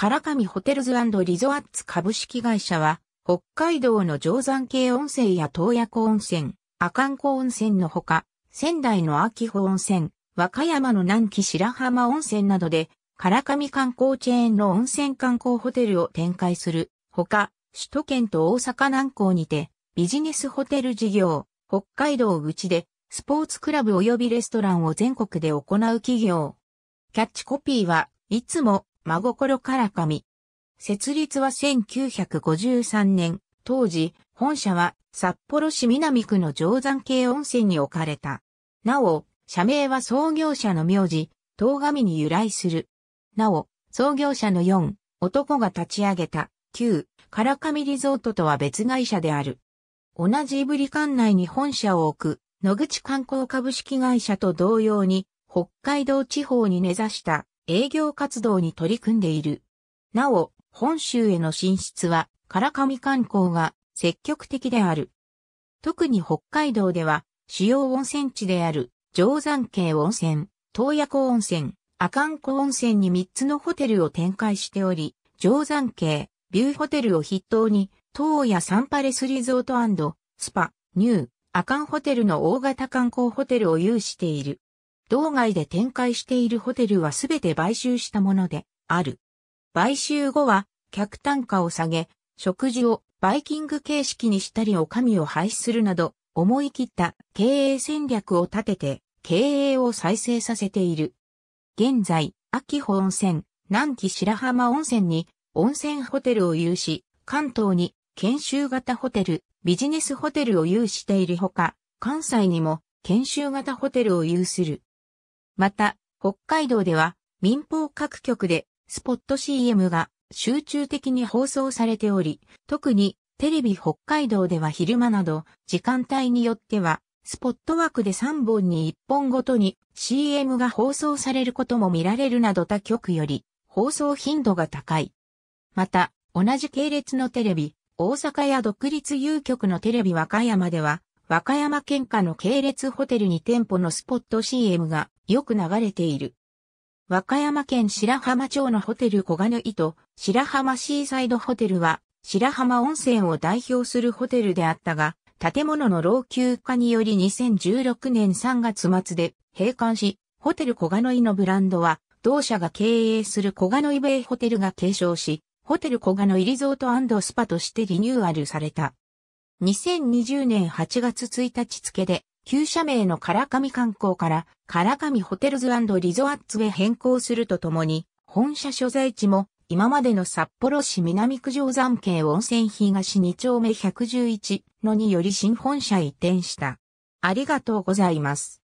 カラカミホテルズリゾアッツ株式会社は、北海道の定山系温泉や洞爺湖温泉、阿寒湖温泉のほか、仙台の秋穂温泉、和歌山の南紀白浜温泉などで、唐上観光チェーンの温泉観光ホテルを展開するほか、首都圏と大阪南港にて、ビジネスホテル事業、北海道口で、スポーツクラブ及びレストランを全国で行う企業。キャッチコピーは、いつも、真心からかみ。設立は1953年、当時、本社は札幌市南区の定山系温泉に置かれた。なお、社名は創業者の名字、東上に由来する。なお、創業者の4、男が立ち上げた、9、唐上リゾートとは別会社である。同じブリ館内に本社を置く、野口観光株式会社と同様に、北海道地方に根ざした営業活動に取り組んでいる。なお、本州への進出は、唐上観光が積極的である。特に北海道では、主要温泉地である、定山渓温泉、洞爺湖温泉、阿寒湖温泉に3つのホテルを展開しており、定山渓、ビューホテルを筆頭に、東野サンパレスリゾートスパ、ニュー、阿寒ホテルの大型観光ホテルを有している。道外で展開しているホテルはすべて買収したものである。買収後は客単価を下げ、食事をバイキング形式にしたりお紙を廃止するなど、思い切った経営戦略を立てて経営を再生させている。現在、秋保温泉、南紀白浜温泉に温泉ホテルを有し、関東に研修型ホテル、ビジネスホテルを有しているほか、関西にも研修型ホテルを有する。また、北海道では民放各局でスポット CM が集中的に放送されており、特にテレビ北海道では昼間など時間帯によってはスポット枠で3本に1本ごとに CM が放送されることも見られるなど他局より放送頻度が高い。また、同じ系列のテレビ、大阪や独立有局のテレビ和歌山では、和歌山県下の系列ホテルに店舗のスポット CM がよく流れている。和歌山県白浜町のホテル小金井と白浜シーサイドホテルは白浜温泉を代表するホテルであったが、建物の老朽化により2016年3月末で閉館し、ホテル小金井のブランドは同社が経営する小金井ベイホテルが継承し、ホテル小金井リゾートスパとしてリニューアルされた。2020年8月1日付で旧社名の唐上観光から唐上ホテルズリゾアッツへ変更するとともに、本社所在地も今までの札幌市南区上山系温泉東2丁目111のにより新本社移転した。ありがとうございます。